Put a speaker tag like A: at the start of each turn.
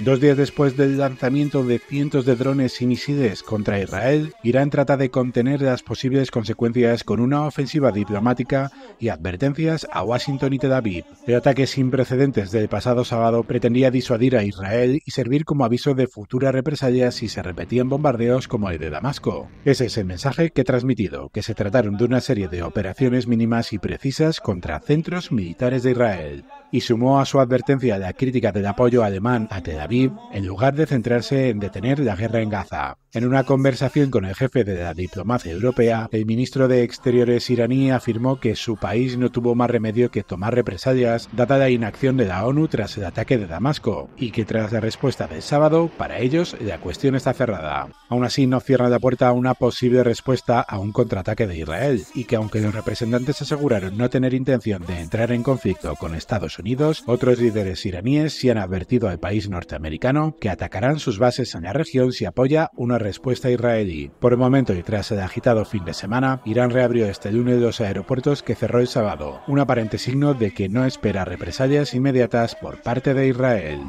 A: Dos días después del lanzamiento de cientos de drones y misiles contra Israel, Irán trata de contener las posibles consecuencias con una ofensiva diplomática y advertencias a Washington y Tel Aviv. El ataque sin precedentes del pasado sábado pretendía disuadir a Israel y servir como aviso de futuras represalias si se repetían bombardeos como el de Damasco. Ese es el mensaje que he transmitido, que se trataron de una serie de operaciones mínimas y precisas contra centros militares de Israel, y sumó a su advertencia la crítica del apoyo alemán a Tel Aviv en lugar de centrarse en detener la guerra en Gaza. En una conversación con el jefe de la diplomacia europea, el ministro de Exteriores iraní afirmó que su país no tuvo más remedio que tomar represalias dada la inacción de la ONU tras el ataque de Damasco y que tras la respuesta del sábado, para ellos la cuestión está cerrada. Aún así, no cierra la puerta a una posible respuesta a un contraataque de Israel y que aunque los representantes aseguraron no tener intención de entrar en conflicto con Estados Unidos, otros líderes iraníes se han advertido al país norte americano, que atacarán sus bases en la región si apoya una respuesta israelí. Por el momento y tras el agitado fin de semana, Irán reabrió este lunes los aeropuertos que cerró el sábado, un aparente signo de que no espera represalias inmediatas por parte de Israel.